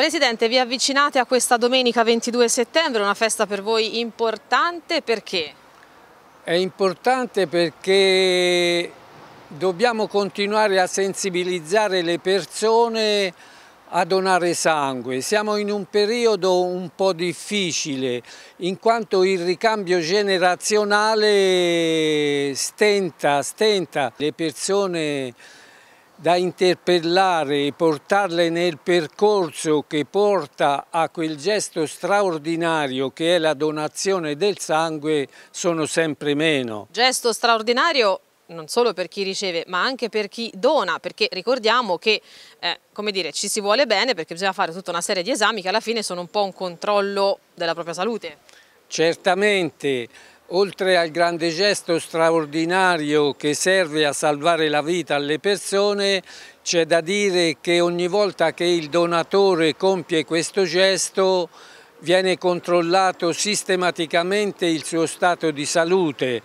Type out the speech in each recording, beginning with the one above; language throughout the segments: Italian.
Presidente, vi avvicinate a questa domenica 22 settembre, una festa per voi importante, perché? È importante perché dobbiamo continuare a sensibilizzare le persone a donare sangue. Siamo in un periodo un po' difficile in quanto il ricambio generazionale stenta, stenta. Le persone da interpellare e portarle nel percorso che porta a quel gesto straordinario che è la donazione del sangue sono sempre meno. Gesto straordinario non solo per chi riceve ma anche per chi dona perché ricordiamo che eh, come dire, ci si vuole bene perché bisogna fare tutta una serie di esami che alla fine sono un po' un controllo della propria salute. Certamente Oltre al grande gesto straordinario che serve a salvare la vita alle persone, c'è da dire che ogni volta che il donatore compie questo gesto viene controllato sistematicamente il suo stato di salute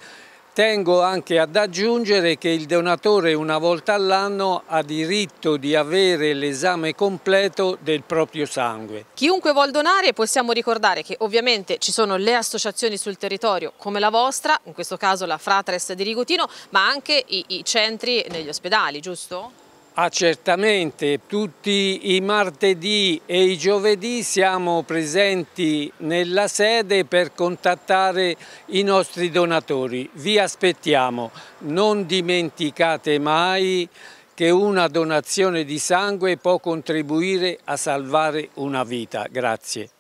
Tengo anche ad aggiungere che il donatore una volta all'anno ha diritto di avere l'esame completo del proprio sangue. Chiunque vuol donare possiamo ricordare che ovviamente ci sono le associazioni sul territorio come la vostra, in questo caso la Fratres di Rigutino, ma anche i, i centri negli ospedali, giusto? Ah, certamente, tutti i martedì e i giovedì siamo presenti nella sede per contattare i nostri donatori. Vi aspettiamo, non dimenticate mai che una donazione di sangue può contribuire a salvare una vita. Grazie.